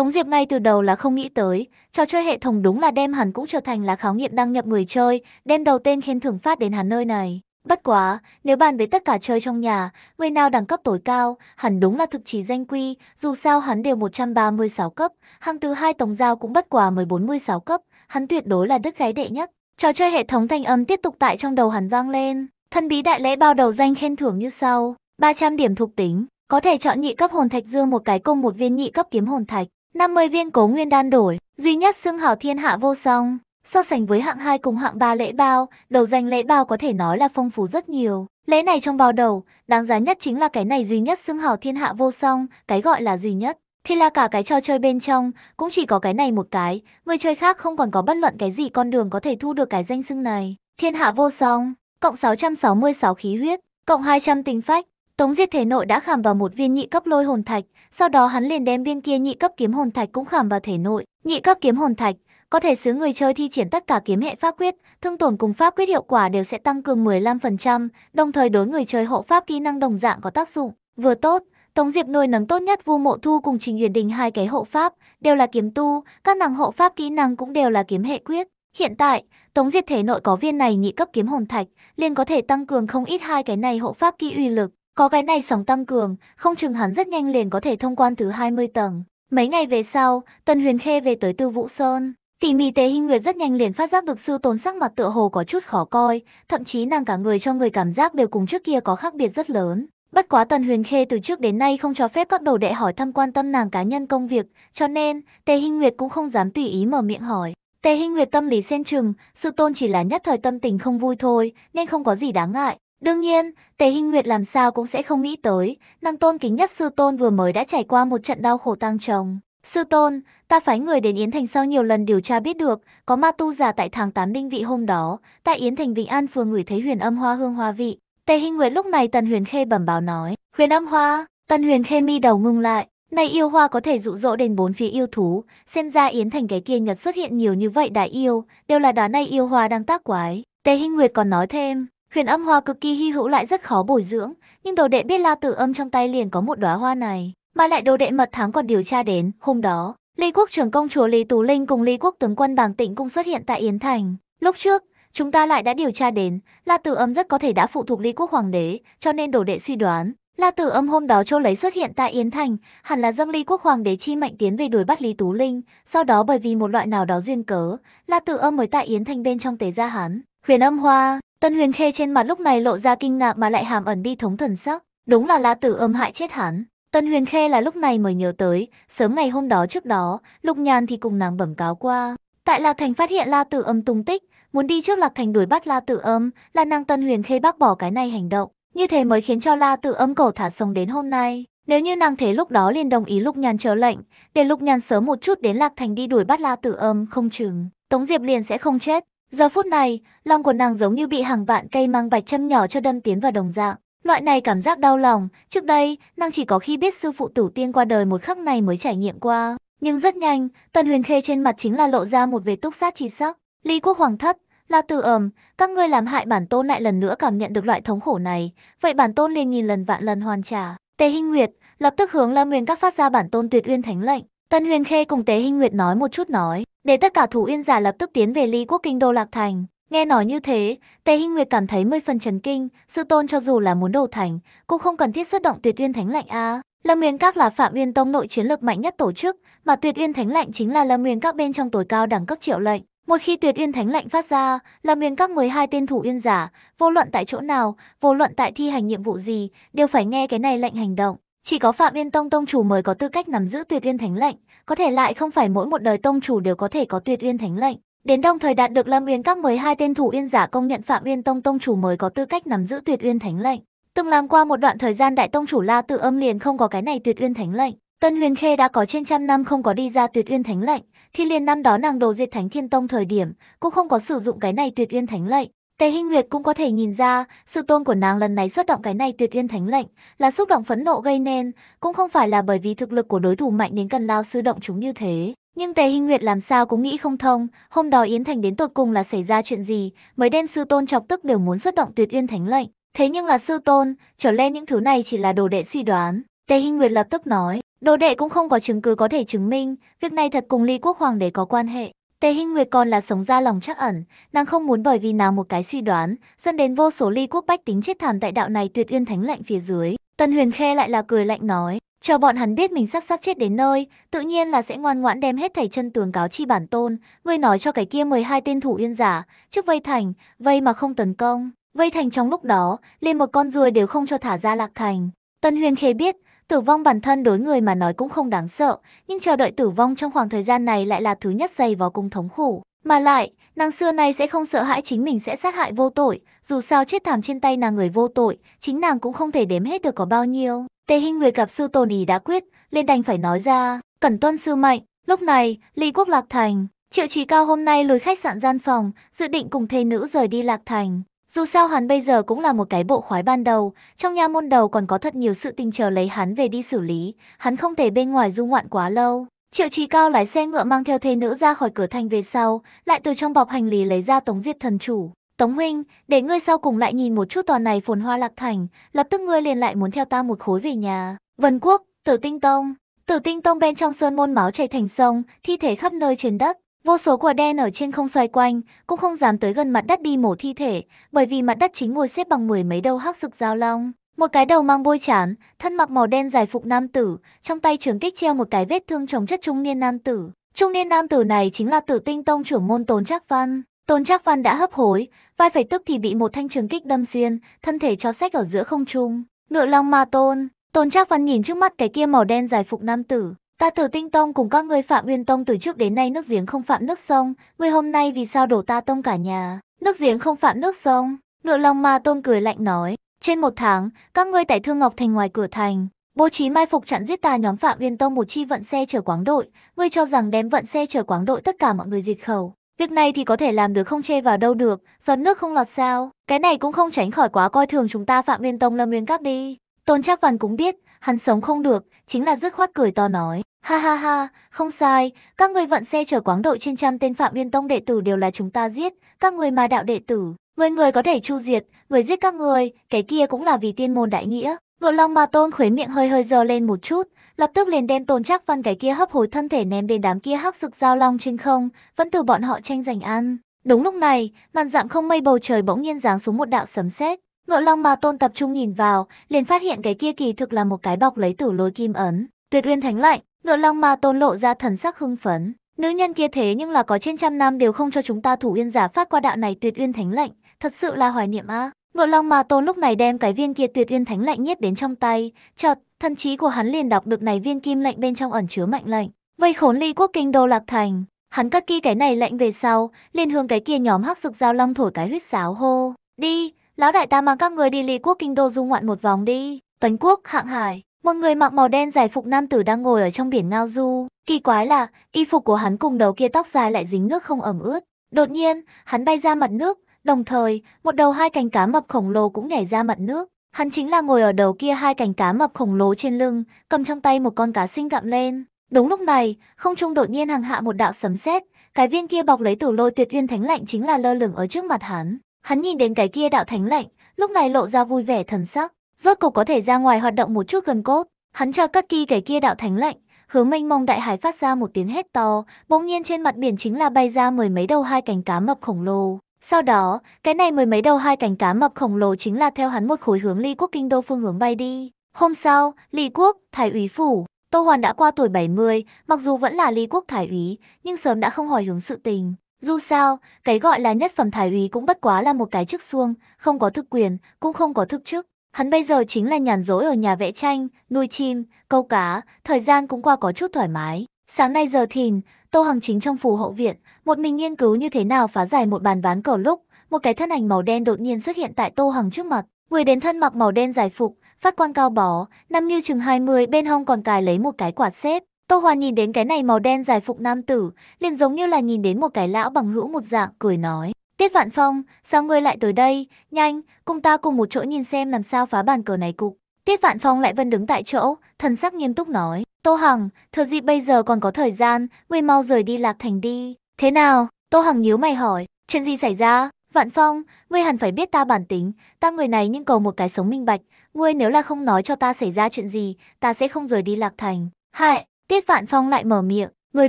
Tống Diệp ngay từ đầu là không nghĩ tới, trò chơi hệ thống đúng là đem hắn cũng trở thành là khảo nghiệm đăng nhập người chơi, đem đầu tên khen thưởng phát đến hắn nơi này. Bất quá, nếu bàn với tất cả chơi trong nhà, người nào đẳng cấp tối cao, hắn đúng là thực chỉ danh quy, dù sao hắn đều 136 cấp, hàng thứ hai tổng Giao cũng bất quá 14-16 cấp, hắn tuyệt đối là đức gái đệ nhất. Trò chơi hệ thống thanh âm tiếp tục tại trong đầu hắn vang lên, thân bí đại lễ bao đầu danh khen thưởng như sau, 300 điểm thuộc tính, có thể chọn nhị cấp hồn thạch dương một cái cùng một viên nhị cấp kiếm hồn thạch, 50 viên cố nguyên đan đổi, duy nhất xưng hào thiên hạ vô song. So sánh với hạng 2 cùng hạng 3 lễ bao, đầu danh lễ bao có thể nói là phong phú rất nhiều. Lễ này trong bao đầu, đáng giá nhất chính là cái này duy nhất xưng hào thiên hạ vô song, cái gọi là duy nhất. Thì là cả cái trò chơi bên trong, cũng chỉ có cái này một cái, người chơi khác không còn có bất luận cái gì con đường có thể thu được cái danh xưng này. Thiên hạ vô song, cộng 666 khí huyết, cộng 200 tình phách, Tống Diệt thể nội đã khảm vào một viên nhị cấp lôi hồn thạch, sau đó hắn liền đem viên kia nhị cấp kiếm hồn thạch cũng khảm vào thể nội. Nhị cấp kiếm hồn thạch có thể xứ người chơi thi triển tất cả kiếm hệ pháp quyết, thương tổn cùng pháp quyết hiệu quả đều sẽ tăng cường 15%, đồng thời đối người chơi hộ pháp kỹ năng đồng dạng có tác dụng. Vừa tốt, Tống Diệp nuôi nấng tốt nhất Vu Mộ Thu cùng Trình Uyển Đình hai cái hộ pháp đều là kiếm tu, các nàng hộ pháp kỹ năng cũng đều là kiếm hệ quyết. Hiện tại, Tống Diệp thể nội có viên này nhị cấp kiếm hồn thạch, liền có thể tăng cường không ít hai cái này hộ pháp kỹ uy lực. Có cái này sóng tăng cường, không chừng hắn rất nhanh liền có thể thông quan thứ 20 tầng. Mấy ngày về sau, Tần Huyền Khê về tới Tư Vũ Sơn. Tỉ mỉ Tế Hinh Nguyệt rất nhanh liền phát giác được sư tốn sắc mặt tựa hồ có chút khó coi, thậm chí nàng cả người cho người cảm giác đều cùng trước kia có khác biệt rất lớn. Bất quá Tần Huyền Khê từ trước đến nay không cho phép các đồ đệ hỏi thăm quan tâm nàng cá nhân công việc, cho nên Tề Hinh Nguyệt cũng không dám tùy ý mở miệng hỏi. Tề Hinh Nguyệt tâm lý xen chừng, sư tôn chỉ là nhất thời tâm tình không vui thôi, nên không có gì đáng ngại. Đương nhiên, Tề Hinh Nguyệt làm sao cũng sẽ không nghĩ tới, năng tôn kính nhất sư tôn vừa mới đã trải qua một trận đau khổ tăng chồng. Sư tôn, ta phái người đến Yến Thành sau nhiều lần điều tra biết được, có ma tu giả tại tháng 8 đinh vị hôm đó, tại Yến Thành Vĩnh An phường ngửi thấy huyền âm hoa hương hoa vị. Tề Hinh Nguyệt lúc này Tần Huyền Khê bẩm báo nói, huyền âm hoa, Tần Huyền Khê mi đầu ngưng lại, này yêu hoa có thể dụ dỗ đến bốn phía yêu thú, xem ra Yến Thành cái kia Nhật xuất hiện nhiều như vậy đại yêu, đều là đá này yêu hoa đang tác quái. Tề Hinh Nguyệt còn nói thêm, Huyền âm hoa cực kỳ hy hữu lại rất khó bồi dưỡng, nhưng đồ đệ biết la tử âm trong tay liền có một đóa hoa này, mà lại đồ đệ mật thám còn điều tra đến, hôm đó, Lý quốc trưởng công chúa Lý Tú Linh cùng Lý quốc tướng quân Bàng Tịnh cũng xuất hiện tại Yến Thành. Lúc trước, chúng ta lại đã điều tra đến, La Tử Âm rất có thể đã phụ thuộc Lý quốc hoàng đế, cho nên đồ đệ suy đoán, La Tử Âm hôm đó cho lấy xuất hiện tại Yến Thành, hẳn là dâng Lý quốc hoàng đế chi mệnh tiến về đuổi bắt Lý Tú Linh, sau đó bởi vì một loại nào đó duyên cớ, La Tử Âm mới tại Yến Thành bên trong tế gia hắn. Huyền Âm Hoa Tân Huyền Khê trên mặt lúc này lộ ra kinh ngạc mà lại hàm ẩn bi thống thần sắc, đúng là La tử âm hại chết hắn. Tân Huyền Khê là lúc này mới nhớ tới, sớm ngày hôm đó trước đó, Lục Nhàn thì cùng nàng bẩm cáo qua. Tại Lạc Thành phát hiện La Tử Âm tung tích, muốn đi trước Lạc Thành đuổi bắt La Tử Âm, là nàng Tân Huyền Khê bác bỏ cái này hành động, như thế mới khiến cho La Tử Âm cổ thả sông đến hôm nay. Nếu như nàng thế lúc đó liền đồng ý Lục Nhàn chờ lệnh, để Lục Nhàn sớm một chút đến Lạc Thành đi đuổi bắt La Tử Âm không chừng, Tống Diệp liền sẽ không chết. Giờ phút này, lòng của nàng giống như bị hàng vạn cây mang bạch châm nhỏ cho đâm tiến vào đồng dạng. Loại này cảm giác đau lòng, trước đây, nàng chỉ có khi biết sư phụ tử tiên qua đời một khắc này mới trải nghiệm qua. Nhưng rất nhanh, Tần Huyền Khê trên mặt chính là lộ ra một vệt túc sát chi sắc. Lý Quốc Hoàng thất, là từ ẩm, các ngươi làm hại bản tôn lại lần nữa cảm nhận được loại thống khổ này, vậy bản tôn liền nhìn lần vạn lần hoàn trả. Tề Hinh Nguyệt lập tức hướng Lâm Nguyên các phát ra bản tôn tuyệt uyên thánh lệnh. Tần Huyền Khê cùng Tế Hinh Nguyệt nói một chút nói, để tất cả thủ yên giả lập tức tiến về lý quốc kinh đô lạc thành. Nghe nói như thế, Tề Hinh Nguyệt cảm thấy mười phần chấn kinh, sư tôn cho dù là muốn đồ thành, cũng không cần thiết xuất động tuyệt uyên thánh lạnh a. Lâm Nguyên Các là Phạm Uyên Tông nội chiến lực mạnh nhất tổ chức, mà Tuyệt Uyên Thánh Lạnh chính là Lâm Nguyên Các bên trong tối cao đẳng cấp triệu lệnh. Một khi Tuyệt Uyên Thánh Lạnh phát ra, Lâm Nguyên Các 12 tên thủ uyên giả, vô luận tại chỗ nào, vô luận tại thi hành nhiệm vụ gì, đều phải nghe cái này lệnh hành động. Chỉ có Phạm uyên Tông Tông Chủ mới có tư cách nắm giữ Tuyệt Uyên Thánh Lệnh, có thể lại không phải mỗi một đời Tông Chủ đều có thể có Tuyệt Uyên Thánh Lệnh. Đến đồng thời đạt được Lâm Uyên các 12 tên thủ Uyên giả công nhận Phạm Uyên Tông Tông Chủ mới có tư cách nắm giữ Tuyệt Uyên Thánh Lệnh. Từng làm qua một đoạn thời gian Đại Tông Chủ La Tự Âm liền không có cái này Tuyệt Uyên Thánh Lệnh. Tân Huyền Khê đã có trên trăm năm không có đi ra Tuyệt Uyên Thánh Lệnh, khi liền năm đó nàng đồ diệt Thánh Thiên Tông thời điểm, cũng không có sử dụng cái này Tuyệt Uyên Thánh Lệnh. Tề Hinh Nguyệt cũng có thể nhìn ra, sự tôn của nàng lần này xuất động cái này tuyệt uyên thánh lệnh là xúc động phẫn nộ gây nên, cũng không phải là bởi vì thực lực của đối thủ mạnh đến cần lao sư động chúng như thế. Nhưng Tề Hinh Nguyệt làm sao cũng nghĩ không thông, hôm đó Yến Thành đến tột cùng là xảy ra chuyện gì, mới đem sư tôn chọc tức đều muốn xuất động tuyệt uyên thánh lệnh. Thế nhưng là sư tôn, trở lên những thứ này chỉ là đồ đệ suy đoán. Tề Hinh Nguyệt lập tức nói, đồ đệ cũng không có chứng cứ có thể chứng minh, việc này thật cùng ly quốc hoàng đế có quan hệ. Tề Hinh Nguyệt còn là sống ra lòng chắc ẩn, nàng không muốn bởi vì nào một cái suy đoán, dẫn đến vô số ly quốc bách tính chết thảm tại đạo này tuyệt uyên thánh lạnh phía dưới. Tần Huyền Khe lại là cười lạnh nói, cho bọn hắn biết mình sắp sắp chết đến nơi, tự nhiên là sẽ ngoan ngoãn đem hết thầy chân tường cáo chi bản tôn, ngươi nói cho cái kia 12 tên thủ uyên giả, trước vây thành, vây mà không tấn công. Vây thành trong lúc đó, liền một con ruồi đều không cho thả ra lạc thành. Tần Huyền Khê biết, Tử vong bản thân đối người mà nói cũng không đáng sợ, nhưng chờ đợi tử vong trong khoảng thời gian này lại là thứ nhất dày vào cung thống khổ. Mà lại, nàng xưa nay sẽ không sợ hãi chính mình sẽ sát hại vô tội, dù sao chết thảm trên tay nàng người vô tội, chính nàng cũng không thể đếm hết được có bao nhiêu. Tề Hinh người gặp sư tôn ý đã quyết, lên đành phải nói ra, cẩn tuân sư mạnh, lúc này, ly Quốc Lạc Thành, Triệu Trí Cao hôm nay lùi khách sạn gian phòng, dự định cùng thê nữ rời đi Lạc Thành. Dù sao hắn bây giờ cũng là một cái bộ khoái ban đầu, trong nha môn đầu còn có thật nhiều sự tình chờ lấy hắn về đi xử lý, hắn không thể bên ngoài du ngoạn quá lâu. Triệu Chí Cao lái xe ngựa mang theo thê nữ ra khỏi cửa thành về sau, lại từ trong bọc hành lý lấy ra Tống Diệt thần chủ. Tống huynh, để ngươi sau cùng lại nhìn một chút tòa này phồn hoa lạc thành, lập tức ngươi liền lại muốn theo ta một khối về nhà. Vân Quốc, Tử Tinh Tông. Tử Tinh Tông bên trong sơn môn máu chảy thành sông, thi thể khắp nơi trên đất. Vô số quả đen ở trên không xoay quanh, cũng không dám tới gần mặt đất đi mổ thi thể, bởi vì mặt đất chính ngồi xếp bằng mười mấy đầu hắc rực dao long. Một cái đầu mang bôi chán, thân mặc màu đen dài phục nam tử, trong tay trường kích treo một cái vết thương chồng chất trung niên nam tử. Trung niên nam tử này chính là tử tinh tông trưởng môn tôn Trác Văn. Tôn Trác Văn đã hấp hối, vai phải tức thì bị một thanh trường kích đâm xuyên, thân thể cho sách ở giữa không trung. Ngựa long ma tôn, Tôn Trác Văn nhìn trước mắt cái kia màu đen dài phục nam tử, Ta thử tinh tông cùng các ngươi phạm uyên tông từ trước đến nay nước giếng không phạm nước sông, ngươi hôm nay vì sao đổ ta tông cả nhà, nước giếng không phạm nước sông. Ngựa lòng ma tôn cười lạnh nói, trên một tháng, các ngươi tại Thương Ngọc Thành ngoài cửa thành, bố trí mai phục chặn giết ta nhóm Phạm Uyên Tông một chi vận xe chở quáng đội, ngươi cho rằng đem vận xe chở quáng đội tất cả mọi người diệt khẩu. Việc này thì có thể làm được không chê vào đâu được, giọt nước không lọt sao, cái này cũng không tránh khỏi quá coi thường chúng ta Phạm Uyên Tông Lâm nguyên Các đi. Tôn chắc phần cũng biết, hắn sống không được, chính là dứt khoát cười to nói. Ha ha ha, không sai, các người vận xe chở quáng độ trên trăm tên Phạm Uyên Tông đệ tử đều là chúng ta giết, các người mà đạo đệ tử, người người có thể chu diệt, người giết các người, cái kia cũng là vì tiên môn đại nghĩa. Ngựa Long Ma Tôn khuấy miệng hơi hơi dơ lên một chút, lập tức liền đem Tôn Trác Văn cái kia hấp hối thân thể ném đến đám kia hắc rực giao long trên không, vẫn từ bọn họ tranh giành ăn. Đúng lúc này, ngàn dạng không mây bầu trời bỗng nhiên giáng xuống một đạo sấm sét, Ngựa long bà tôn tập trung nhìn vào, liền phát hiện cái kia kỳ thực là một cái bọc lấy tử lôi kim ấn. Tuyệt uyên thánh lệnh, ngựa long bà tôn lộ ra thần sắc hưng phấn. Nữ nhân kia thế nhưng là có trên trăm năm đều không cho chúng ta thủ uyên giả phát qua đạo này tuyệt uyên thánh lệnh, thật sự là hoài niệm a. À. Ngựa long mà tôn lúc này đem cái viên kia tuyệt uyên thánh lệnh nhét đến trong tay, chợt thần trí của hắn liền đọc được này viên kim lệnh bên trong ẩn chứa mạnh lệnh. Vây khốn ly quốc kinh đô lạc thành, hắn cắt kỹ cái này lệnh về sau, liền hướng cái kia nhóm hắc rực giao long thổi cái huyết sáo hô. Đi, Lão đại ta mang các người đi lý quốc kinh đô du ngoạn một vòng đi. Tuấn quốc, hạng hải. Một người mặc màu đen giải phục nam tử đang ngồi ở trong biển ngao du. Kỳ quái là, y phục của hắn cùng đầu kia tóc dài lại dính nước không ẩm ướt. Đột nhiên, hắn bay ra mặt nước, đồng thời, một đầu hai cánh cá mập khổng lồ cũng nhảy ra mặt nước. Hắn chính là ngồi ở đầu kia hai cánh cá mập khổng lồ trên lưng, cầm trong tay một con cá sinh gặm lên. Đúng lúc này, không trung đột nhiên hàng hạ một đạo sấm sét, cái viên kia bọc lấy tử lôi tuyệt uyên thánh lạnh chính là lơ lửng ở trước mặt hắn. Hắn nhìn đến cái kia đạo thánh lệnh, lúc này lộ ra vui vẻ thần sắc, rốt cục có thể ra ngoài hoạt động một chút gần cốt. Hắn cho cắt kỳ cái kia đạo thánh lệnh, hướng mênh mông đại hải phát ra một tiếng hét to, bỗng nhiên trên mặt biển chính là bay ra mười mấy đầu hai cánh cá mập khổng lồ. Sau đó, cái này mười mấy đầu hai cánh cá mập khổng lồ chính là theo hắn một khối hướng ly quốc kinh đô phương hướng bay đi. Hôm sau, ly quốc, thái úy phủ, Tô Hoàn đã qua tuổi 70, mặc dù vẫn là ly quốc thái úy, nhưng sớm đã không hỏi hướng sự tình. Dù sao, cái gọi là nhất phẩm thái úy cũng bất quá là một cái chức xuông, không có thực quyền, cũng không có thực chức. Hắn bây giờ chính là nhàn rỗi ở nhà vẽ tranh, nuôi chim, câu cá, thời gian cũng qua có chút thoải mái. Sáng nay giờ thìn, Tô Hằng chính trong phủ hậu viện, một mình nghiên cứu như thế nào phá giải một bàn ván cờ lúc, một cái thân ảnh màu đen đột nhiên xuất hiện tại Tô Hằng trước mặt. Người đến thân mặc màu đen giải phục, phát quan cao bó, năm như chừng 20 bên hông còn cài lấy một cái quạt xếp, Tô Hoàn nhìn đến cái này màu đen dài phục nam tử, liền giống như là nhìn đến một cái lão bằng hữu một dạng, cười nói. Tiết Vạn Phong, sao ngươi lại tới đây? Nhanh, cùng ta cùng một chỗ nhìn xem làm sao phá bàn cờ này cục. Tiết Vạn Phong lại vẫn đứng tại chỗ, thần sắc nghiêm túc nói. Tô Hằng, thừa dịp bây giờ còn có thời gian, ngươi mau rời đi lạc thành đi. Thế nào? Tô Hằng nhíu mày hỏi, chuyện gì xảy ra? Vạn Phong, ngươi hẳn phải biết ta bản tính, ta người này nhưng cầu một cái sống minh bạch. Ngươi nếu là không nói cho ta xảy ra chuyện gì, ta sẽ không rời đi lạc thành. Hại, Tiết Vạn Phong lại mở miệng, người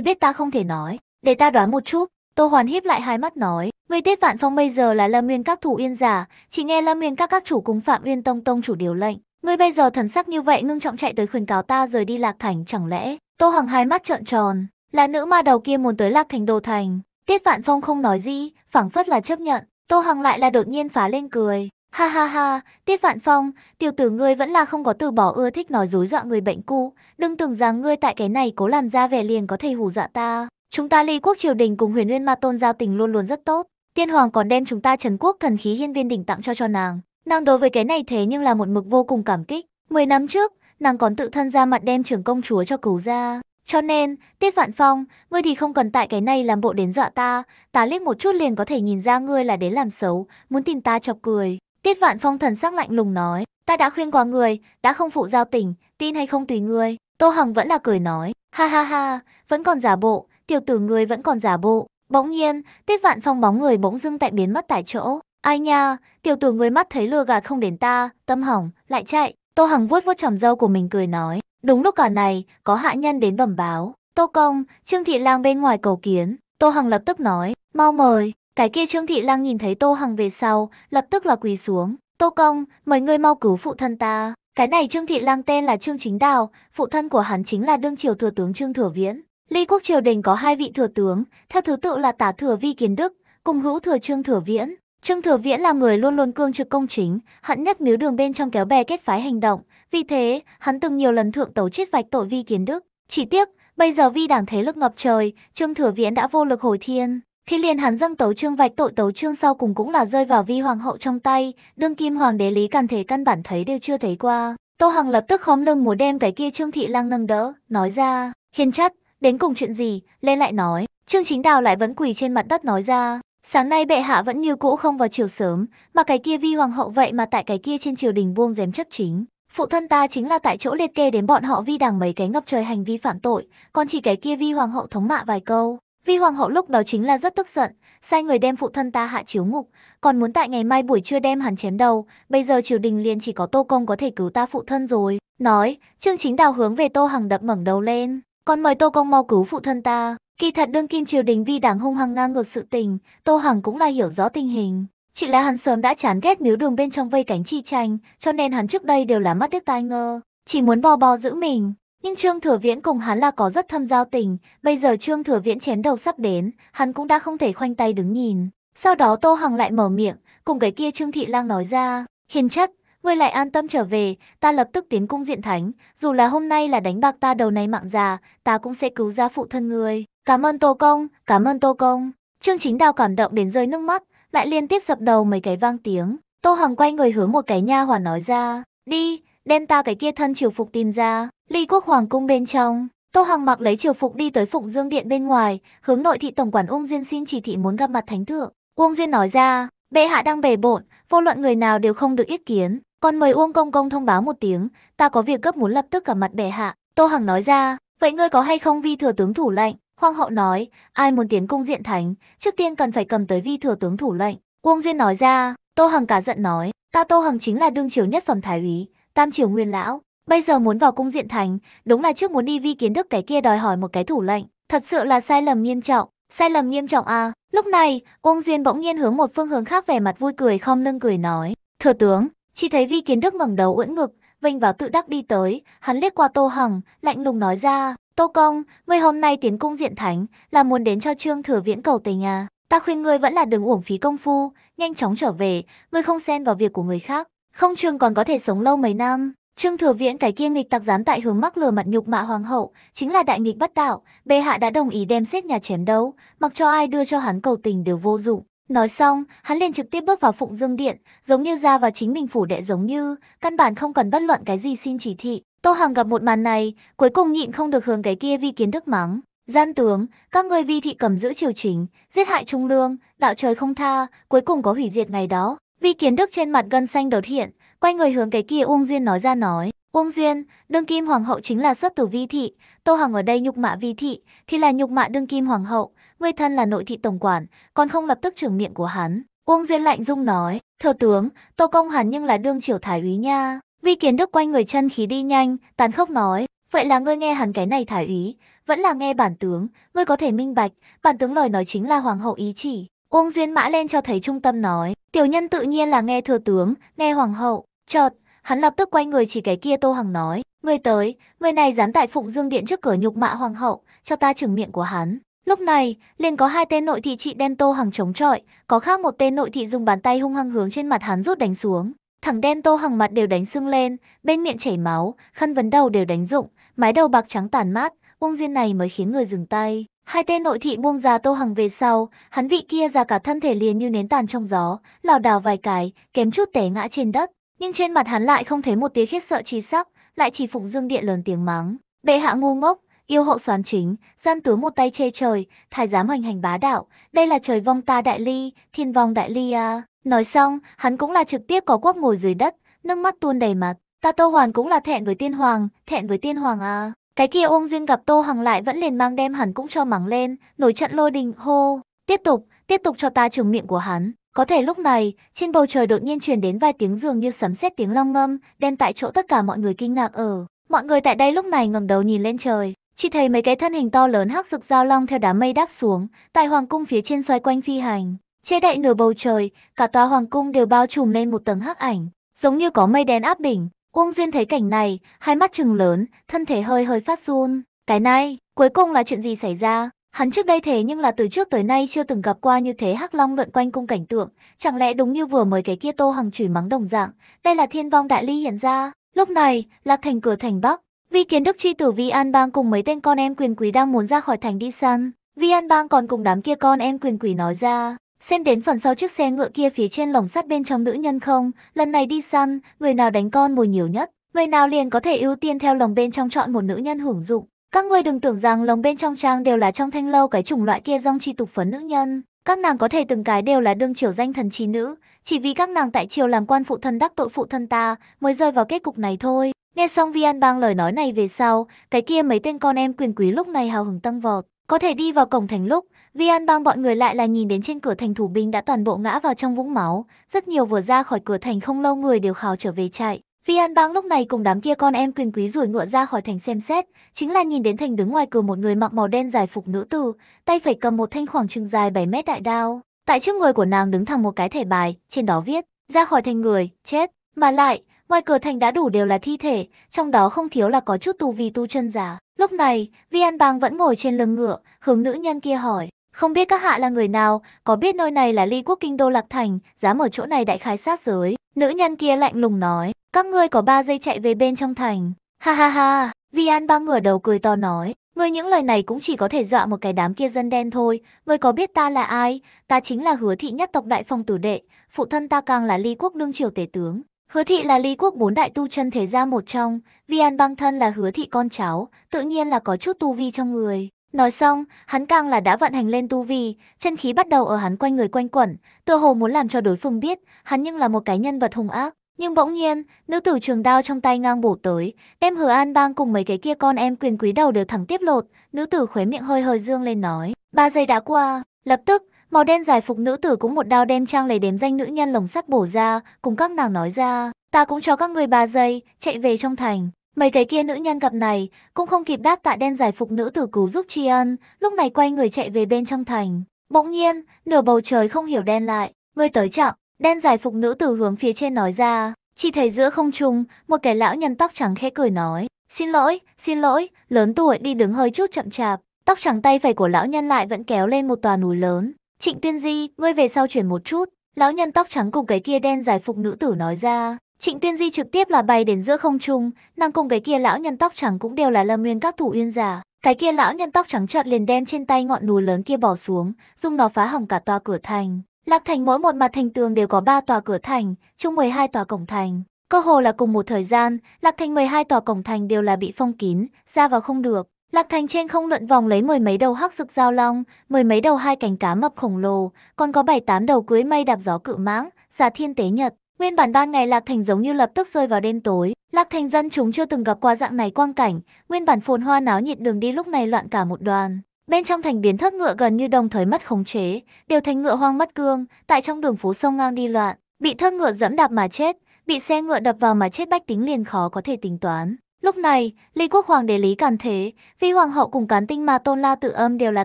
biết ta không thể nói, để ta đoán một chút. Tô Hoàn híp lại hai mắt nói, người Tiết Vạn Phong bây giờ là Lâm Nguyên các thủ yên giả, chỉ nghe Lâm Nguyên các các chủ cùng Phạm Uyên Tông Tông chủ điều lệnh. người bây giờ thần sắc như vậy ngưng trọng chạy tới khuyên cáo ta rời đi Lạc Thành chẳng lẽ? Tô Hằng hai mắt trợn tròn, là nữ ma đầu kia muốn tới Lạc Thành đồ thành. Tiết Vạn Phong không nói gì, phảng phất là chấp nhận. Tô Hằng lại là đột nhiên phá lên cười, Ha ha ha, Tiết Vạn Phong, tiểu tử ngươi vẫn là không có từ bỏ ưa thích nói dối dọa người bệnh cu. Đừng tưởng rằng ngươi tại cái này cố làm ra vẻ liền có thể hù dọa ta. Chúng ta ly quốc triều đình cùng huyền nguyên ma tôn giao tình luôn luôn rất tốt. Tiên hoàng còn đem chúng ta Trần quốc thần khí hiên viên đỉnh tặng cho cho nàng. Nàng đối với cái này thế nhưng là một mực vô cùng cảm kích. Mười năm trước, nàng còn tự thân ra mặt đem trưởng công chúa cho cứu ra. Cho nên, Tiết Vạn Phong, ngươi thì không cần tại cái này làm bộ đến dọa ta. Ta liếc một chút liền có thể nhìn ra ngươi là đến làm xấu, muốn tìm ta chọc cười. Tiết vạn phong thần sắc lạnh lùng nói, ta đã khuyên qua người, đã không phụ giao tình, tin hay không tùy ngươi. Tô Hằng vẫn là cười nói, ha ha ha, vẫn còn giả bộ, tiểu tử người vẫn còn giả bộ. Bỗng nhiên, Tiết Vạn Phong bóng người bỗng dưng tại biến mất tại chỗ. Ai nha, tiểu tử người mắt thấy lừa gạt không đến ta, tâm hỏng, lại chạy. Tô Hằng vuốt vuốt tròm dâu của mình cười nói, đúng lúc cả này, có hạ nhân đến bẩm báo. Tô Công, Trương Thị Lang bên ngoài cầu kiến, Tô Hằng lập tức nói, mau mời. Cái kia Trương Thị Lang nhìn thấy Tô Hằng về sau, lập tức là quỳ xuống. Tô Công, mời ngươi mau cứu phụ thân ta. Cái này Trương Thị Lang tên là Trương Chính Đào, phụ thân của hắn chính là đương triều thừa tướng Trương Thừa Viễn. Ly quốc triều đình có hai vị thừa tướng, theo thứ tự là Tả Thừa Vi Kiến Đức, cùng hữu thừa Trương Thừa Viễn. Trương Thừa Viễn là người luôn luôn cương trực công chính, hận nhất miếu đường bên trong kéo bè kết phái hành động, vì thế, hắn từng nhiều lần thượng tấu chết vạch tội Vi Kiến Đức. Chỉ tiếc, bây giờ Vi đảng thế lực ngập trời, Trương Thừa Viễn đã vô lực hồi thiên. Khi liền hắn dâng tấu trương vạch tội tấu trương sau cùng cũng là rơi vào vi hoàng hậu trong tay, đương kim hoàng đế Lý Càn Thế căn bản thấy đều chưa thấy qua. Tô Hằng lập tức khóm lưng muốn đem cái kia Trương Thị Lang nâng đỡ, nói ra, hiền chất, đến cùng chuyện gì, Lê lại nói, Trương Chính Đào lại vẫn quỳ trên mặt đất nói ra, sáng nay bệ hạ vẫn như cũ không vào chiều sớm, mà cái kia vi hoàng hậu vậy mà tại cái kia trên triều đình buông dém chấp chính. Phụ thân ta chính là tại chỗ liệt kê đến bọn họ vi đảng mấy cái ngập trời hành vi phạm tội, còn chỉ cái kia vi hoàng hậu thống mạ vài câu, Vi hoàng hậu lúc đó chính là rất tức giận, sai người đem phụ thân ta hạ chiếu ngục, còn muốn tại ngày mai buổi trưa đem hắn chém đầu, bây giờ triều đình liền chỉ có Tô công có thể cứu ta phụ thân rồi. Nói, Trương Chính Đào hướng về Tô Hằng đập ngẩng đầu lên, còn mời Tô công mau cứu phụ thân ta." Kỳ thật đương kim triều đình vi đảng hung hăng ngang ngược sự tình, Tô Hằng cũng là hiểu rõ tình hình. Chỉ là hắn sớm đã chán ghét miếu đường bên trong vây cánh chi tranh, cho nên hắn trước đây đều là mắt tiếc tai ngơ, chỉ muốn bò bò giữ mình. Nhưng Trương Thừa Viễn cùng hắn là có rất thâm giao tình, bây giờ Trương Thừa Viễn chén đầu sắp đến, hắn cũng đã không thể khoanh tay đứng nhìn. Sau đó Tô Hằng lại mở miệng, cùng cái kia Trương Thị Lang nói ra, hiền chất, ngươi lại an tâm trở về, ta lập tức tiến cung diện thánh, dù là hôm nay là đánh bạc ta đầu này mạng già, ta cũng sẽ cứu ra phụ thân ngươi. Cảm ơn Tô Công, cảm ơn Tô Công. Trương Chính Đào cảm động đến rơi nước mắt, lại liên tiếp dập đầu mấy cái vang tiếng. Tô Hằng quay người hướng một cái nha hoàn nói ra, đi, đem ta cái kia thân triều phục tìm ra. Ly quốc hoàng cung bên trong, Tô Hằng mặc lấy triều phục đi tới Phụng Dương Điện bên ngoài, hướng nội thị tổng quản uông Duyên xin chỉ thị muốn gặp mặt thánh thượng. Uông Duyên nói ra, bệ hạ đang bề bộn, vô luận người nào đều không được ý kiến. Còn mời Uông Công Công thông báo một tiếng, ta có việc gấp muốn lập tức gặp mặt bệ hạ. Tô Hằng nói ra, vậy ngươi có hay không vi thừa tướng thủ lệnh? Hoàng hậu nói, ai muốn tiến cung diện thánh, trước tiên cần phải cầm tới vi thừa tướng thủ lệnh. Uông Duyên nói ra, Tô Hằng cả giận nói, ta Tô Hằng chính là đương triều nhất phẩm thái úy, Tam Triều Nguyên Lão, bây giờ muốn vào cung diện thánh, đúng là trước muốn đi vi kiến đức cái kia đòi hỏi một cái thủ lệnh, thật sự là sai lầm nghiêm trọng, sai lầm nghiêm trọng à. Lúc này, Uông Duyên bỗng nhiên hướng một phương hướng khác vẻ mặt vui cười khom lưng cười nói, Thừa tướng, chỉ thấy vi kiến đức ngẩng đầu ưỡn ngực, vinh vào tự đắc đi tới, hắn liếc qua Tô Hằng, lạnh lùng nói ra, Tô Công, ngươi hôm nay tiến cung diện thánh, là muốn đến cho Trương Thừa Viễn cầu tình à. Ta khuyên ngươi vẫn là đừng uổng phí công phu, nhanh chóng trở về, ngươi không xen vào việc của người khác, không chừng còn có thể sống lâu mấy năm. Trương Thừa Viễn cái kia nghịch tặc dám tại hướng mắc lừa mặt nhục mạ hoàng hậu, chính là đại nghịch bất đạo, bệ hạ đã đồng ý đem xét nhà chém đấu, mặc cho ai đưa cho hắn cầu tình đều vô dụng. Nói xong, hắn liền trực tiếp bước vào Phụng Dương Điện, giống như ra vào chính mình phủ đệ giống như, căn bản không cần bất luận cái gì xin chỉ thị. Tô Hằng gặp một màn này, cuối cùng nhịn không được hướng cái kia vi kiến thức mắng. Gian tướng, các ngươi vi thị cầm giữ triều chính, giết hại trung lương, đạo trời không tha, cuối cùng có hủy diệt ngày đó. Vi Kiến Đức trên mặt gân xanh đột hiện, quay người hướng cái kia Uông Duyên nói ra nói. Uông Duyên, đương kim hoàng hậu chính là xuất từ Vi Thị, Tô Hằng ở đây nhục mạ Vi Thị, thì là nhục mạ đương kim hoàng hậu, ngươi thân là nội thị tổng quản, còn không lập tức trưởng miệng của hắn. Uông Duyên lạnh dung nói, Thừa tướng, Tô Công hắn nhưng là đương triều thái úy nha. Vi Kiến Đức quay người chân khí đi nhanh, tàn khốc nói, vậy là ngươi nghe hắn cái này thái úy, vẫn là nghe bản tướng, ngươi có thể minh bạch, bản tướng lời nói chính là hoàng hậu ý chỉ. Uông Duyên mã lên cho thấy trung tâm nói, Tiểu nhân tự nhiên là nghe thừa tướng, nghe hoàng hậu, chợt, hắn lập tức quay người chỉ cái kia Tô Hằng nói, người tới, người này dám tại Phụng Dương Điện trước cửa nhục mạ hoàng hậu, cho ta chừng miệng của hắn. Lúc này, liền có hai tên nội thị trị đem Tô Hằng chống trọi, có khác một tên nội thị dùng bàn tay hung hăng hướng trên mặt hắn rút đánh xuống. Thẳng đen Tô Hằng mặt đều đánh sưng lên, bên miệng chảy máu, khăn vấn đầu đều đánh rụng, mái đầu bạc trắng tàn mát, uông duyên này mới khiến người dừng tay. Hai tên nội thị buông ra Tô Hằng về sau, hắn vị kia ra cả thân thể liền như nến tàn trong gió, lảo đảo vài cái, kém chút té ngã trên đất, nhưng trên mặt hắn lại không thấy một tia khiếp sợ chi sắc, lại chỉ phụng dương điện lớn tiếng mắng, "Bệ hạ ngu ngốc, yêu hậu soán chính, gian tướng một tay chê trời, thái giám hoành hành bá đạo, đây là trời vong ta đại ly, thiên vong đại ly à." Nói xong, hắn cũng là trực tiếp có quốc ngồi dưới đất, nước mắt tuôn đầy mặt. Ta Tô Hoàn cũng là thẹn với tiên hoàng, thẹn với tiên hoàng à. Cái kia Uông Duyên gặp Tô Hằng lại vẫn liền mang đem hắn cũng cho mắng lên, nổi trận lôi đình hô, tiếp tục, tiếp tục cho ta trừng miệng của hắn. Có thể lúc này, trên bầu trời đột nhiên truyền đến vài tiếng dường như sấm sét tiếng long ngâm, đem tại chỗ tất cả mọi người kinh ngạc ở. Mọi người tại đây lúc này ngẩng đầu nhìn lên trời, chỉ thấy mấy cái thân hình to lớn hắc rực giao long theo đám mây đáp xuống, tại hoàng cung phía trên xoay quanh phi hành, che đậy nửa bầu trời, cả tòa hoàng cung đều bao trùm lên một tầng hắc ảnh, giống như có mây đen áp đỉnh, Uông Duyên thấy cảnh này, hai mắt trừng lớn, thân thể hơi hơi phát run. Cái này, cuối cùng là chuyện gì xảy ra? Hắn trước đây thế nhưng là từ trước tới nay chưa từng gặp qua như thế hắc long lượn quanh cung cảnh tượng, chẳng lẽ đúng như vừa mới cái kia Tô Hằng chửi mắng đồng dạng, đây là thiên vong đại ly hiện ra. Lúc này, Lạc Thành cửa thành Bắc, Vi Kiến Đức chi tử Vi An Bang cùng mấy tên con em quyền quý đang muốn ra khỏi thành đi săn, Vi An Bang còn cùng đám kia con em quyền quý nói ra, Xem đến phần sau chiếc xe ngựa kia phía trên lồng sắt bên trong nữ nhân không, lần này đi săn, người nào đánh con mồi nhiều nhất, người nào liền có thể ưu tiên theo lồng bên trong chọn một nữ nhân hưởng dụng. Các ngươi đừng tưởng rằng lồng bên trong trang đều là trong thanh lâu cái chủng loại kia dòng chi tục phấn nữ nhân. Các nàng có thể từng cái đều là đương triều danh thần trí nữ, chỉ vì các nàng tại triều làm quan phụ thân đắc tội phụ thân ta mới rơi vào kết cục này thôi. Nghe xong Vian Bang lời nói này về sau, cái kia mấy tên con em quyền quý lúc này hào hứng tăng vọt. Có thể đi vào cổng thành lúc, Vi An Bang bọn người lại là nhìn đến trên cửa thành thủ binh đã toàn bộ ngã vào trong vũng máu, rất nhiều vừa ra khỏi cửa thành không lâu người đều khào trở về chạy. Vi An Bang lúc này cùng đám kia con em quyền quý rủi ngựa ra khỏi thành xem xét, chính là nhìn đến thành đứng ngoài cửa một người mặc màu đen dài phục nữ tử, tay phải cầm một thanh khoảng chừng dài 7 mét đại đao. Tại trước người của nàng đứng thẳng một cái thẻ bài, trên đó viết, ra khỏi thành người, chết, mà lại, ngoài cửa thành đã đủ đều là thi thể, trong đó không thiếu là có chút tu vi tu chân giả. Lúc này, Vi An Bang vẫn ngồi trên lưng ngựa, hướng nữ nhân kia hỏi, không biết các hạ là người nào, có biết nơi này là ly quốc kinh đô Lạc Thành, dám ở chỗ này đại khai sát giới. Nữ nhân kia lạnh lùng nói, các ngươi có ba giây chạy về bên trong thành. Ha ha ha, Vi An ba ngửa đầu cười to nói, ngươi những lời này cũng chỉ có thể dọa một cái đám kia dân đen thôi. Ngươi có biết ta là ai? Ta chính là hứa thị nhất tộc đại phong tử đệ, phụ thân ta càng là ly quốc đương triều tể tướng. Hứa thị là ly quốc bốn đại tu chân thế gia một trong, Vi An băng thân là hứa thị con cháu, tự nhiên là có chút tu vi trong người. Nói xong, hắn càng là đã vận hành lên tu vi, chân khí bắt đầu ở hắn quanh người quanh quẩn, tựa hồ muốn làm cho đối phương biết, hắn nhưng là một cái nhân vật hung ác. Nhưng bỗng nhiên, nữ tử trường đao trong tay ngang bổ tới, em Hứa An Bang cùng mấy cái kia con em quyền quý đầu đều thẳng tiếp lột, nữ tử khuế miệng hơi hơi dương lên nói, ba giây đã qua, lập tức, màu đen giải phục nữ tử cũng một đao đem trang lấy đếm danh nữ nhân lồng sắt bổ ra, cùng các nàng nói ra, ta cũng cho các người ba giây, chạy về trong thành. Mấy cái kia nữ nhân gặp này, cũng không kịp đáp tạ đen giải phục nữ tử cứu giúp tri ân, lúc này quay người chạy về bên trong thành. Bỗng nhiên, nửa bầu trời không hiểu đen lại, ngươi tới chặng, đen giải phục nữ tử hướng phía trên nói ra. Chỉ thấy giữa không trung, một kẻ lão nhân tóc trắng khẽ cười nói, xin lỗi, xin lỗi, lớn tuổi đi đứng hơi chút chậm chạp. Tóc trắng tay phải của lão nhân lại vẫn kéo lên một tòa núi lớn. Trịnh Tuyên Di, ngươi về sau chuyển một chút. Lão nhân tóc trắng cùng cái kia đen giải phục nữ tử nói ra, Trịnh Tuyên Di trực tiếp là bay đến giữa không trung, nàng cùng cái kia lão nhân tóc trắng cũng đều là Lâm Nguyên các thủ uyên giả. Cái kia lão nhân tóc trắng chợt liền đem trên tay ngọn núi lớn kia bỏ xuống, dùng nó phá hỏng cả tòa cửa thành. Lạc thành mỗi một mặt thành tường đều có 3 tòa cửa thành, chung 12 tòa cổng thành. Cơ hồ là cùng một thời gian, Lạc thành 12 tòa cổng thành đều là bị phong kín, ra vào không được. Lạc thành trên không luận vòng lấy mười mấy đầu hắc rực giao long, mười mấy đầu hai cánh cá mập khổng lồ, còn có bảy tám đầu cưới mây đạp gió cự mãng, giả thiên tế nhật. Nguyên bản ban ngày Lạc Thành giống như lập tức rơi vào đêm tối, Lạc Thành dân chúng chưa từng gặp qua dạng này quang cảnh, nguyên bản phồn hoa náo nhiệt đường đi lúc này loạn cả một đoàn. Bên trong thành biến thất ngựa gần như đồng thời mất khống chế, đều thành ngựa hoang mất cương, tại trong đường phố sông ngang đi loạn, bị thất ngựa dẫm đạp mà chết, bị xe ngựa đập vào mà chết bách tính liền khó có thể tính toán. Lúc này, Lý Quốc Hoàng đề Lý Càn Thế, Phi Hoàng hậu cùng cán tinh mà Tôn La Tự Âm đều là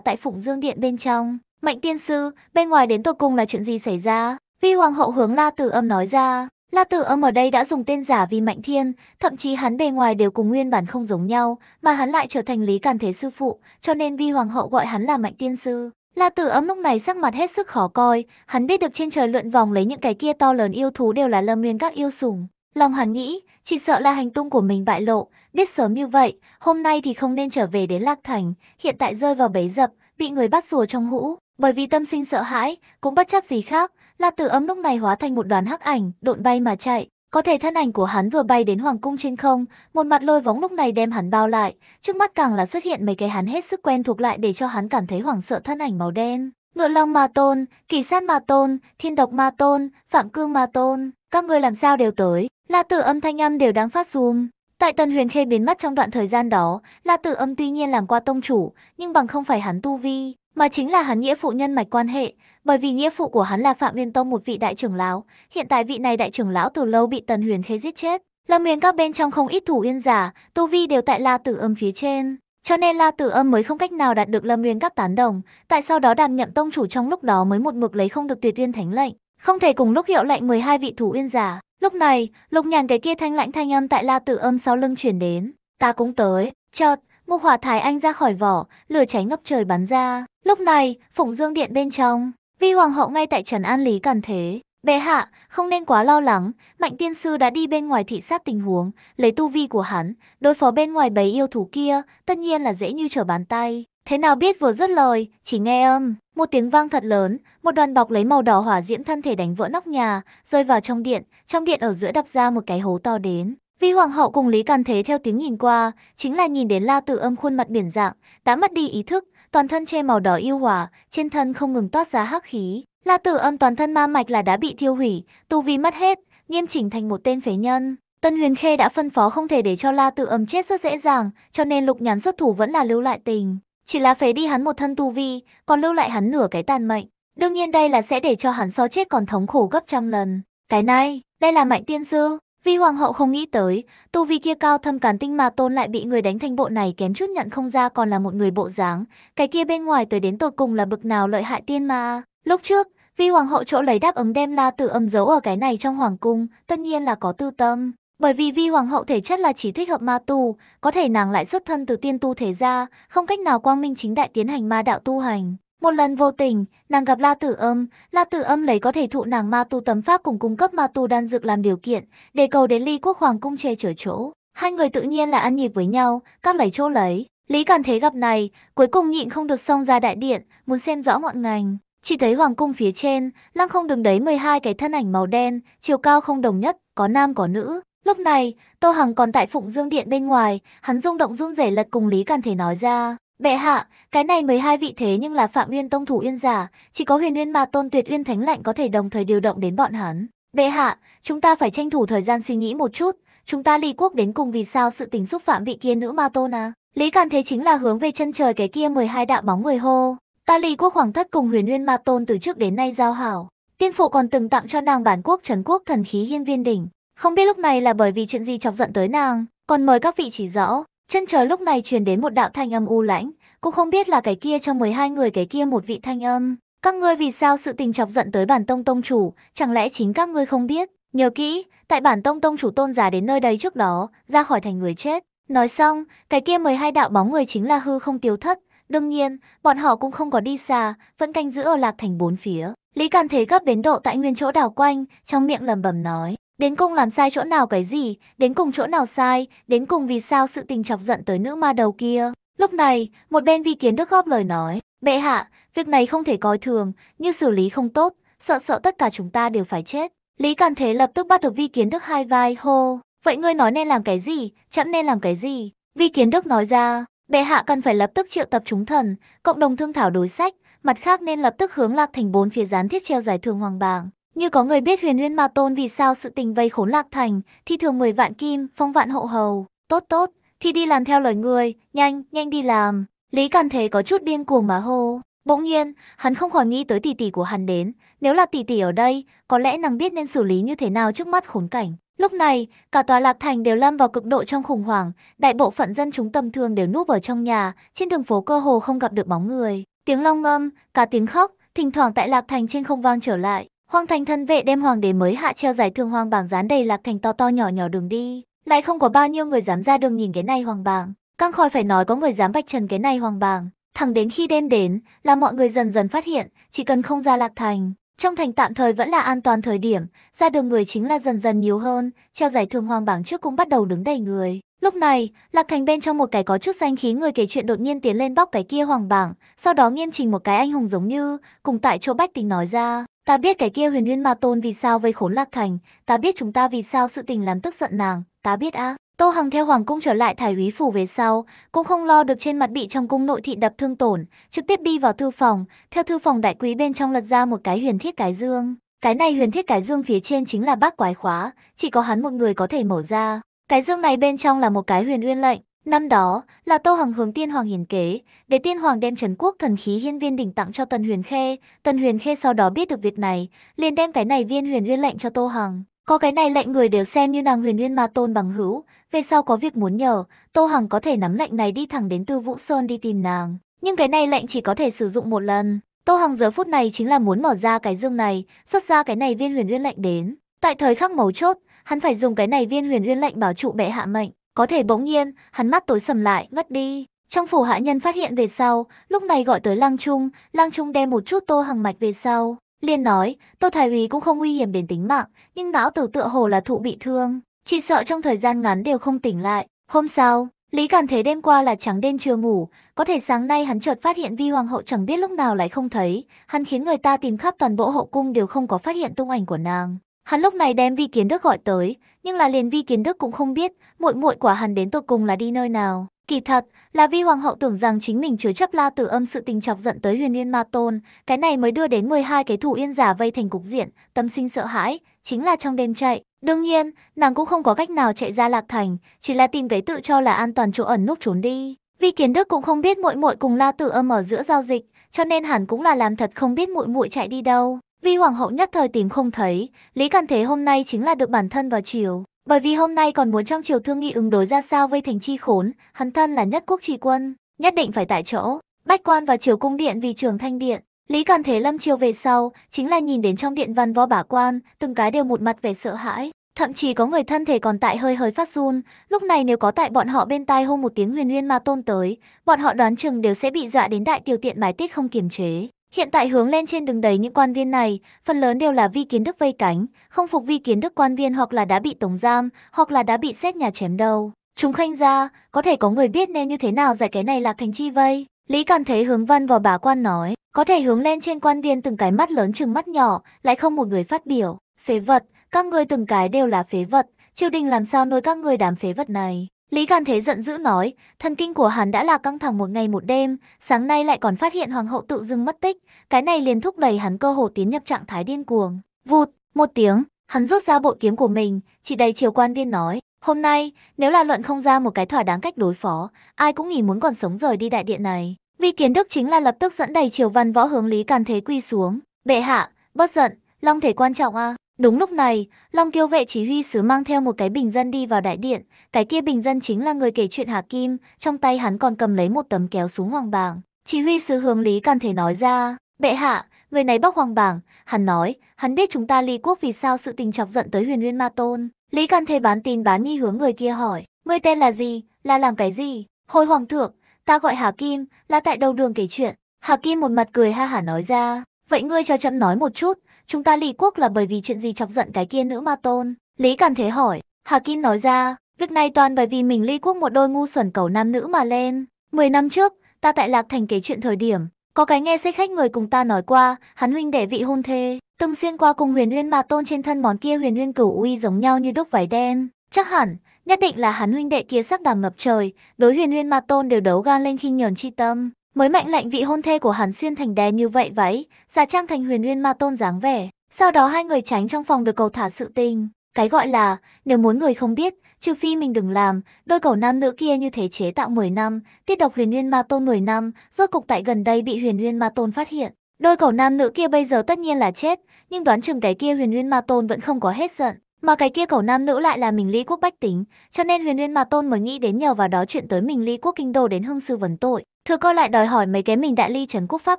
tại Phụng Dương Điện bên trong. Mạnh tiên sư, bên ngoài đến tột cùng là chuyện gì xảy ra? Vi Hoàng hậu hướng La Tử Âm nói ra, La Tử Âm ở đây đã dùng tên giả Vi Mạnh Thiên, thậm chí hắn bề ngoài đều cùng nguyên bản không giống nhau, mà hắn lại trở thành Lý Càn Thế sư phụ, cho nên Vi Hoàng hậu gọi hắn là Mạnh Tiên sư. La Tử Âm lúc này sắc mặt hết sức khó coi, hắn biết được trên trời lượn vòng lấy những cái kia to lớn yêu thú đều là Lâm Nguyên các yêu sủng. Lòng hắn nghĩ, chỉ sợ là hành tung của mình bại lộ, biết sớm như vậy, hôm nay thì không nên trở về đến Lạc Thành, hiện tại rơi vào bấy dập, bị người bắt rùa trong hũ, bởi vì tâm sinh sợ hãi, cũng bất chấp gì khác, La Tử Âm lúc này hóa thành một đoàn hắc ảnh, độn bay mà chạy. Có thể thân ảnh của hắn vừa bay đến hoàng cung trên không, một mặt lôi vóng lúc này đem hắn bao lại, trước mắt càng là xuất hiện mấy cái hắn hết sức quen thuộc lại để cho hắn cảm thấy hoảng sợ thân ảnh màu đen. Ngựa Long Ma Tôn, Kỳ Sát Ma Tôn, Thiên Độc Ma Tôn, Phạm Cương Ma Tôn, các người làm sao đều tới, La Tử Âm thanh âm đều đang phát zoom. Tại Tần Huyền Khê biến mất trong đoạn thời gian đó, La Tử Âm tuy nhiên làm qua tông chủ, nhưng bằng không phải hắn tu vi, mà chính là hắn nghĩa phụ nhân mạch quan hệ, bởi vì nghĩa phụ của hắn là Phạm Nguyên Tông một vị đại trưởng lão, hiện tại vị này đại trưởng lão từ lâu bị Tần Huyền Khê giết chết. Lâm Nguyên các bên trong không ít thủ yên giả, tu vi đều tại La Tử Âm phía trên, cho nên La Tử Âm mới không cách nào đạt được Lâm Nguyên các tán đồng, tại sau đó đảm nhận tông chủ trong lúc đó mới một mực lấy không được Tuyệt Uyên Thánh lệnh, không thể cùng lúc hiệu lệnh 12 vị thủ yên giả. Lúc này, lục nhàn cái kia thanh lãnh thanh âm tại la tử âm sau lưng chuyển đến. Ta cũng tới, chợt, một hỏa thái anh ra khỏi vỏ, lửa cháy ngấp trời bắn ra. Lúc này, phụng dương điện bên trong, vi hoàng hậu ngay tại Trần An Lý cần thế. Bệ hạ, không nên quá lo lắng, Mạnh Tiên Sư đã đi bên ngoài thị sát tình huống, lấy tu vi của hắn, đối phó bên ngoài bấy yêu thú kia, tất nhiên là dễ như trở bàn tay. Thế nào biết vừa dứt lời, chỉ nghe âm, một tiếng vang thật lớn, một đoàn bọc lấy màu đỏ hỏa diễm thân thể đánh vỡ nóc nhà, rơi vào trong điện, trong điện ở giữa đập ra một cái hố to đến. Vi Hoàng hậu cùng Lý Càn Thế theo tiếng nhìn qua, chính là nhìn đến La Tử Âm khuôn mặt biển dạng, đã mất đi ý thức, toàn thân che màu đỏ yêu hỏa, trên thân không ngừng toát ra hắc khí. La Tử Âm toàn thân ma mạch là đã bị thiêu hủy, tu vi mất hết, nghiêm chỉnh thành một tên phế nhân. Tân Huyền Khê đã phân phó không thể để cho La Tử Âm chết rất dễ dàng, cho nên Lục Nhàn xuất thủ vẫn là lưu lại tình chỉ là phế đi hắn một thân tu vi, còn lưu lại hắn nửa cái tàn mệnh. Đương nhiên đây là sẽ để cho hắn so chết còn thống khổ gấp trăm lần. Cái này, đây là mạnh tiên sư. Vi hoàng hậu không nghĩ tới, tu vi kia cao thâm càn tinh mà tôn lại bị người đánh thành bộ này kém chút nhận không ra còn là một người bộ dáng. Cái kia bên ngoài tới đến tột cùng là bực nào lợi hại tiên mà. Lúc trước, vi hoàng hậu chỗ lấy đáp ứng đem la tử âm giấu ở cái này trong hoàng cung, tất nhiên là có tư tâm. Bởi vì vi hoàng hậu thể chất là chỉ thích hợp ma tu, có thể nàng lại xuất thân từ tiên tu thế gia, không cách nào quang minh chính đại tiến hành ma đạo tu hành. Một lần vô tình, nàng gặp La Tử Âm, La Tử Âm lấy có thể thụ nàng ma tu tấm pháp cùng cung cấp ma tu đan dược làm điều kiện, để cầu đến ly quốc hoàng cung che chở chỗ. Hai người tự nhiên là ăn nhịp với nhau, các lấy chỗ lấy. Lý Càn Thế gặp này, cuối cùng nhịn không được xông ra đại điện, muốn xem rõ ngọn ngành. Chỉ thấy hoàng cung phía trên, lăng không đứng đấy 12 cái thân ảnh màu đen, chiều cao không đồng nhất, có nam có nữ, Lúc này, Tô Hằng còn tại Phụng Dương Điện bên ngoài, hắn rung động run rẩy lật cùng Lý Càn Thể nói ra. Bệ hạ, cái này hai vị thế nhưng là Phạm Uyên Tông thủ Uyên giả, chỉ có huyền Uyên ma tôn tuyệt Uyên Thánh Lạnh có thể đồng thời điều động đến bọn hắn. Bệ hạ, chúng ta phải tranh thủ thời gian suy nghĩ một chút, chúng ta ly quốc đến cùng vì sao sự tình xúc phạm vị kia nữ ma tôn à? Lý Càn Thế chính là hướng về chân trời cái kia 12 đạo bóng người hô. Ta ly quốc hoàng thất cùng huyền Uyên ma tôn từ trước đến nay giao hảo. Tiên phụ còn từng tặng cho nàng bản quốc trấn quốc thần khí hiên viên đỉnh. Không biết lúc này là bởi vì chuyện gì chọc giận tới nàng, còn mời các vị chỉ rõ. Chân trời lúc này truyền đến một đạo thanh âm u lãnh, cũng không biết là cái kia trong 12 người cái kia một vị thanh âm. Các ngươi vì sao sự tình chọc giận tới bản tông tông chủ, chẳng lẽ chính các ngươi không biết? Nhớ kỹ, tại bản tông tông chủ tôn giả đến nơi đây trước đó, ra khỏi thành người chết. Nói xong, cái kia 12 đạo bóng người chính là hư không tiêu thất. Đương nhiên, bọn họ cũng không có đi xa, vẫn canh giữ ở lạc thành bốn phía. Lý Càn thấy gấp bến độ tại nguyên chỗ đảo quanh, trong miệng lầm bầm nói. Đến cùng làm sai chỗ nào cái gì, đến cùng chỗ nào sai, đến cùng vì sao sự tình chọc giận tới nữ ma đầu kia. Lúc này, một bên vi kiến đức góp lời nói, bệ hạ, việc này không thể coi thường, như xử lý không tốt, sợ sợ tất cả chúng ta đều phải chết. Lý Càn Thế lập tức bắt được vi kiến đức hai vai hô, vậy ngươi nói nên làm cái gì, chẳng nên làm cái gì. Vi kiến đức nói ra, bệ hạ cần phải lập tức triệu tập chúng thần, cộng đồng thương thảo đối sách, mặt khác nên lập tức hướng lạc thành bốn phía gián thiết treo giải thưởng hoàng bảng. Như có người biết huyền uyên ma tôn vì sao sự tình vây khốn lạc thành, thì thường 10 vạn kim, phong vạn hộ hầu. Tốt tốt, thì đi làm theo lời người, nhanh, nhanh đi làm. Lý Càn Thế có chút điên cuồng mà hô. Bỗng nhiên, hắn không khỏi nghĩ tới tỷ tỷ của hắn đến. Nếu là tỷ tỷ ở đây, có lẽ nàng biết nên xử lý như thế nào trước mắt khốn cảnh. Lúc này, cả tòa Lạc Thành đều lâm vào cực độ trong khủng hoảng, đại bộ phận dân chúng tầm thường đều núp ở trong nhà, trên đường phố cơ hồ không gặp được bóng người. Tiếng long ngâm, cả tiếng khóc, thỉnh thoảng tại Lạc Thành trên không vang trở lại. Hoàng thành thân vệ đem hoàng đế mới hạ treo giải thương hoàng bảng dán đầy lạc thành to to nhỏ nhỏ đường đi. Lại không có bao nhiêu người dám ra đường nhìn cái này hoàng bảng. Căng khỏi phải nói có người dám bạch trần cái này hoàng bảng. Thẳng đến khi đêm đến là mọi người dần dần phát hiện chỉ cần không ra lạc thành. Trong thành tạm thời vẫn là an toàn thời điểm, ra đường người chính là dần dần nhiều hơn, treo giải thương hoàng bảng trước cũng bắt đầu đứng đầy người. Lúc này, Lạc Thành bên trong một cái có chút danh khí người kể chuyện đột nhiên tiến lên bóc cái kia hoàng bảng, sau đó nghiêm trình một cái anh hùng giống như, cùng tại chỗ bách tình nói ra, Ta biết cái kia huyền nguyên ma tôn vì sao vây khốn lạc thành, ta biết chúng ta vì sao sự tình làm tức giận nàng, ta biết á. À. Tô Hằng theo Hoàng cung trở lại thải úy phủ về sau, cũng không lo được trên mặt bị trong cung nội thị đập thương tổn, trực tiếp đi vào thư phòng, theo thư phòng đại quý bên trong lật ra một cái huyền thiết cái dương. Cái này huyền thiết cái dương phía trên chính là bác quái khóa, chỉ có hắn một người có thể mở ra. Cái dương này bên trong là một cái huyền uyên lệnh, Năm đó là Tô Hằng hướng tiên hoàng hiến kế, để tiên hoàng đem trấn quốc thần khí hiên viên đỉnh tặng cho Tần Huyền Khê. Tần Huyền Khê sau đó biết được việc này, liền đem cái này viên huyền uyên lệnh cho Tô Hằng. Có cái này lệnh người đều xem như nàng huyền uyên ma tôn bằng hữu, về sau có việc muốn nhờ, Tô Hằng có thể nắm lệnh này đi thẳng đến Tư Vũ Sơn đi tìm nàng. Nhưng cái này lệnh chỉ có thể sử dụng một lần. Tô Hằng giờ phút này chính là muốn mở ra cái dương này, xuất ra cái này viên huyền uyên lệnh đến. Tại thời khắc mấu chốt, hắn phải dùng cái này viên huyền uyên lệnh bảo trụ bệ hạ mệnh. Có thể bỗng nhiên, hắn mắt tối sầm lại, ngất đi. Trong phủ hạ nhân phát hiện về sau, lúc này gọi tới Lang Trung, Lang Trung đem một chút tô hằng mạch về sau. Liên nói, tô thái úy cũng không nguy hiểm đến tính mạng, nhưng não tử tựa hồ là thụ bị thương. Chỉ sợ trong thời gian ngắn đều không tỉnh lại. Hôm sau, Lý Càn thế đêm qua là trắng đêm chưa ngủ, có thể sáng nay hắn chợt phát hiện vi hoàng hậu chẳng biết lúc nào lại không thấy, hắn khiến người ta tìm khắp toàn bộ hậu cung đều không có phát hiện tung ảnh của nàng. Hắn lúc này đem Vi Kiến Đức gọi tới, nhưng là liền Vi Kiến Đức cũng không biết, muội muội quả hắn đến tột cùng là đi nơi nào. Kỳ thật, là Vi Hoàng hậu tưởng rằng chính mình chứa chấp La Tử Âm sự tình chọc giận tới Huyền Yên Ma Tôn, cái này mới đưa đến 12 cái thủ yên giả vây thành cục diện, tâm sinh sợ hãi, chính là trong đêm chạy. Đương nhiên, nàng cũng không có cách nào chạy ra Lạc Thành, chỉ là tìm cái tự cho là an toàn chỗ ẩn núp trốn đi. Vi Kiến Đức cũng không biết muội muội cùng La Tử Âm ở giữa giao dịch, cho nên hẳn cũng là làm thật không biết muội muội chạy đi đâu. Vi Hoàng hậu nhất thời tìm không thấy, Lý Cần Thế hôm nay chính là được bản thân vào triều. Bởi vì hôm nay còn muốn trong triều thương nghị ứng đối ra sao với thành chi khốn, hắn thân là nhất quốc trị quân, nhất định phải tại chỗ. Bách quan vào triều cung điện vì trường thanh điện, Lý Cần Thế lâm triều về sau, chính là nhìn đến trong điện văn võ bả quan, từng cái đều một mặt vẻ sợ hãi. Thậm chí có người thân thể còn tại hơi hơi phát run, lúc này nếu có tại bọn họ bên tai hô một tiếng huyền huyên ma tôn tới, bọn họ đoán chừng đều sẽ bị dọa đến đại tiểu tiện bài tiết không kiềm chế. Hiện tại hướng lên trên đứng đầy những quan viên này, phần lớn đều là vi kiến đức vây cánh, không phục vi kiến đức quan viên hoặc là đã bị tống giam, hoặc là đã bị xét nhà chém đầu. Chúng khanh ra, có thể có người biết nên như thế nào giải cái này lạc thành chi vây. Lý Càn thấy hướng văn vào bà quan nói, có thể hướng lên trên quan viên từng cái mắt lớn chừng mắt nhỏ, lại không một người phát biểu. Phế vật, các người từng cái đều là phế vật, triều đình làm sao nuôi các người đám phế vật này. Lý Càn Thế giận dữ nói, thần kinh của hắn đã là căng thẳng một ngày một đêm, sáng nay lại còn phát hiện hoàng hậu tự dưng mất tích, cái này liền thúc đẩy hắn cơ hồ tiến nhập trạng thái điên cuồng. Vụt, một tiếng, hắn rút ra bộ kiếm của mình, chỉ đầy chiều quan viên nói, hôm nay, nếu là luận không ra một cái thỏa đáng cách đối phó, ai cũng nghỉ muốn còn sống rời đi đại điện này. Vi kiến đức chính là lập tức dẫn đầy triều văn võ hướng Lý Càn Thế quy xuống, bệ hạ, bất giận, long thể quan trọng a. Đúng lúc này, Long Kiêu vệ chỉ huy sứ mang theo một cái bình dân đi vào đại điện, cái kia bình dân chính là người kể chuyện Hà Kim, trong tay hắn còn cầm lấy một tấm kéo xuống hoàng bảng. Chỉ huy sứ hướng Lý Càn Thể nói ra, bệ hạ, người này bóc hoàng bảng, hắn nói, hắn biết chúng ta ly quốc vì sao sự tình chọc giận tới huyền nguyên ma tôn. Lý Càn Thể bán tin bán nghi hướng người kia hỏi, ngươi tên là gì, là làm cái gì? Hồi hoàng thượng, ta gọi Hà Kim, là tại đầu đường kể chuyện. Hà Kim một mặt cười ha hả nói ra, vậy ngươi cho chậm nói một chút, chúng ta ly quốc là bởi vì chuyện gì chọc giận cái kia nữ ma tôn? Lý Càn Thế hỏi, Hà Kim nói ra, việc này toàn bởi vì mình ly quốc một đôi ngu xuẩn cầu nam nữ mà lên. Mười năm trước, ta tại Lạc Thành kể chuyện thời điểm, có cái nghe sách khách người cùng ta nói qua, hắn huynh đệ vị hôn thê, từng xuyên qua cùng huyền uyên ma tôn trên thân món kia huyền uyên cửu uy giống nhau như đúc vải đen. Chắc hẳn, nhất định là hắn huynh đệ kia sắc đàm ngập trời, đối huyền uyên ma tôn đều đấu gan lên khi nhờn chi tâm mới mạnh lạnh vị hôn thê của Hàn Xuyên thành đè như vậy vậy, giả trang thành huyền uyên ma tôn dáng vẻ. Sau đó hai người tránh trong phòng được cầu thả sự tình. Cái gọi là, nếu muốn người không biết, trừ phi mình đừng làm, đôi cầu nam nữ kia như thế chế tạo 10 năm, tiết độc huyền uyên ma tôn 10 năm, rốt cục tại gần đây bị huyền uyên ma tôn phát hiện. Đôi cầu nam nữ kia bây giờ tất nhiên là chết, nhưng đoán chừng cái kia huyền uyên ma tôn vẫn không có hết giận. Mà cái kia cầu nam nữ lại là mình lý quốc bách tính, cho nên huyền uyên ma tôn mới nghĩ đến nhờ vào đó chuyện tới mình lý quốc kinh đô đến hương sư vấn tội. Thưa cô lại đòi hỏi mấy cái mình đại ly trấn quốc pháp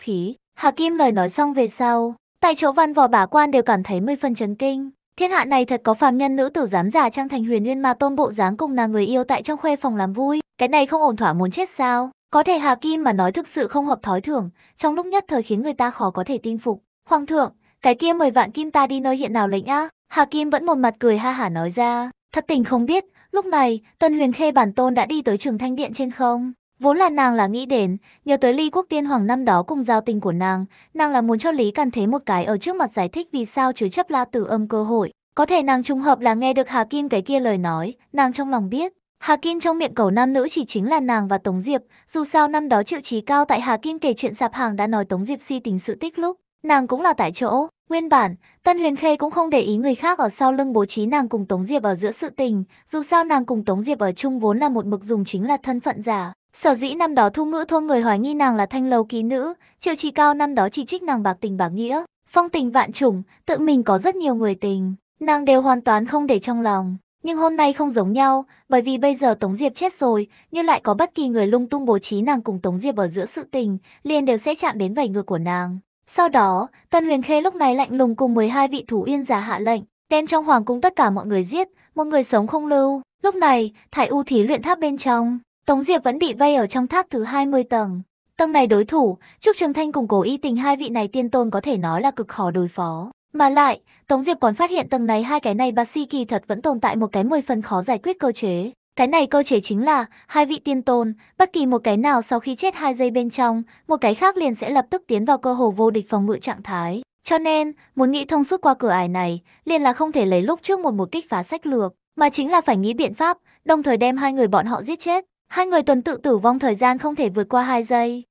khí. Hà Kim lời nói xong về sau, tại chỗ văn võ bả quan đều cảm thấy mười phần chấn kinh. Thiên hạ này thật có phàm nhân nữ tử dám giả trang thành huyền nguyên ma tôn bộ dáng cùng nàng người yêu tại trong khuê phòng làm vui. Cái này không ổn thỏa muốn chết sao? Có thể Hà Kim mà nói thực sự không hợp thói thường, trong lúc nhất thời khiến người ta khó có thể tin phục. Hoàng thượng, cái kia mười vạn kim ta đi nơi hiện nào lệnh á? Hà Kim vẫn một mặt cười ha hả nói ra. Thật tình không biết, lúc này, Tân Huyền Khê bản tôn đã đi tới trường thanh điện trên không. Vốn là nàng là nghĩ đến, nhờ tới Ly Quốc Tiên Hoàng năm đó cùng giao tình của nàng, nàng là muốn cho Lý Càn Thế một cái ở trước mặt giải thích vì sao chứa chấp La Tử Âm cơ hội. Có thể nàng trùng hợp là nghe được Hà Kim cái kia lời nói, nàng trong lòng biết. Hà Kim trong miệng cầu nam nữ chỉ chính là nàng và Tống Diệp, dù sao năm đó triệu trí cao tại Hà Kim kể chuyện sạp hàng đã nói Tống Diệp si tình sự tích lúc, nàng cũng là tại chỗ. Nguyên bản, Tân Huyền Khê cũng không để ý người khác ở sau lưng bố trí nàng cùng Tống Diệp ở giữa sự tình, dù sao nàng cùng Tống Diệp ở chung vốn là một mực dùng chính là thân phận giả, Sở dĩ năm đó thu ngữ thôn người hoài nghi nàng là thanh lâu ký nữ, triệu trì cao năm đó chỉ trích nàng bạc tình bạc nghĩa, phong tình vạn chủng, tự mình có rất nhiều người tình, nàng đều hoàn toàn không để trong lòng. Nhưng hôm nay không giống nhau, bởi vì bây giờ Tống Diệp chết rồi, nhưng lại có bất kỳ người lung tung bố trí nàng cùng Tống Diệp ở giữa sự tình, liền đều sẽ chạm đến vảy ngược của nàng. Sau đó, Tân Huyền Khê lúc này lạnh lùng cùng 12 vị thủ yên giả hạ lệnh, đem trong hoàng cung tất cả mọi người giết, một người sống không lưu. Lúc này, Thải U thí luyện tháp bên trong, Tống Diệp vẫn bị vây ở trong tháp thứ 20 tầng. Tầng này đối thủ, Trúc Trường Thanh cùng cố y tình hai vị này tiên tôn có thể nói là cực khó đối phó. Mà lại, Tống Diệp còn phát hiện tầng này hai cái này ba si kỳ thật vẫn tồn tại một cái mười phần khó giải quyết cơ chế. Cái này cơ chế chính là, hai vị tiên tôn, bất kỳ một cái nào sau khi chết hai giây bên trong, một cái khác liền sẽ lập tức tiến vào cơ hồ vô địch phòng ngự trạng thái. Cho nên, muốn nghĩ thông suốt qua cửa ải này, liền là không thể lấy lúc trước một một kích phá sách lược, mà chính là phải nghĩ biện pháp, đồng thời đem hai người bọn họ giết chết. Hai người tuần tự tử vong thời gian không thể vượt qua 2 giây.